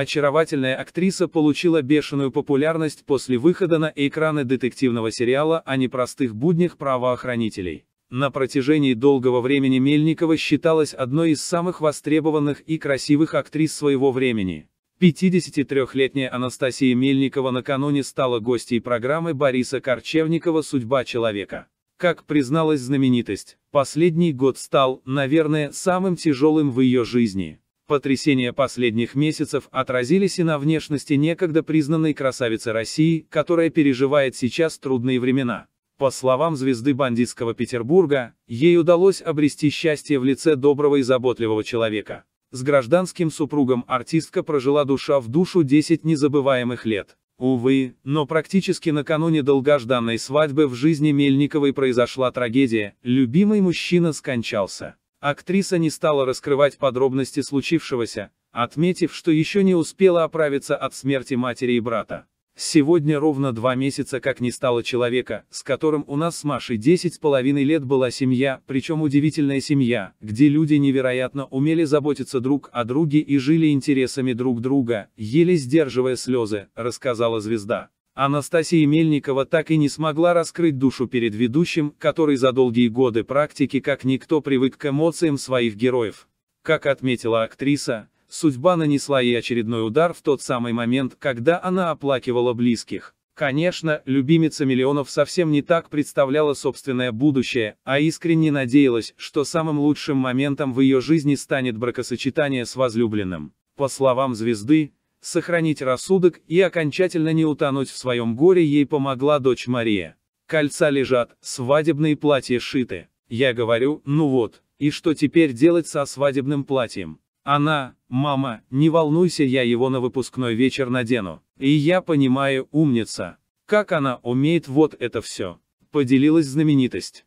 очаровательная актриса получила бешеную популярность после выхода на экраны детективного сериала о непростых буднях правоохранителей. На протяжении долгого времени Мельникова считалась одной из самых востребованных и красивых актрис своего времени. 53-летняя Анастасия Мельникова накануне стала гостьей программы Бориса Корчевникова «Судьба человека». Как призналась знаменитость, последний год стал, наверное, самым тяжелым в ее жизни. Потрясения последних месяцев отразились и на внешности некогда признанной красавицы России, которая переживает сейчас трудные времена. По словам звезды бандитского Петербурга, ей удалось обрести счастье в лице доброго и заботливого человека. С гражданским супругом артистка прожила душа в душу 10 незабываемых лет. Увы, но практически накануне долгожданной свадьбы в жизни Мельниковой произошла трагедия, любимый мужчина скончался. Актриса не стала раскрывать подробности случившегося, отметив, что еще не успела оправиться от смерти матери и брата. Сегодня ровно два месяца как не стало человека, с которым у нас с Машей десять с половиной лет была семья, причем удивительная семья, где люди невероятно умели заботиться друг о друге и жили интересами друг друга, еле сдерживая слезы, рассказала звезда. Анастасия Мельникова так и не смогла раскрыть душу перед ведущим, который за долгие годы практики как никто привык к эмоциям своих героев. Как отметила актриса, судьба нанесла ей очередной удар в тот самый момент, когда она оплакивала близких. Конечно, любимица миллионов совсем не так представляла собственное будущее, а искренне надеялась, что самым лучшим моментом в ее жизни станет бракосочетание с возлюбленным. По словам звезды, Сохранить рассудок и окончательно не утонуть в своем горе ей помогла дочь Мария. Кольца лежат, свадебные платья шиты. Я говорю, ну вот, и что теперь делать со свадебным платьем? Она, мама, не волнуйся, я его на выпускной вечер надену. И я понимаю, умница. Как она умеет вот это все. Поделилась знаменитость.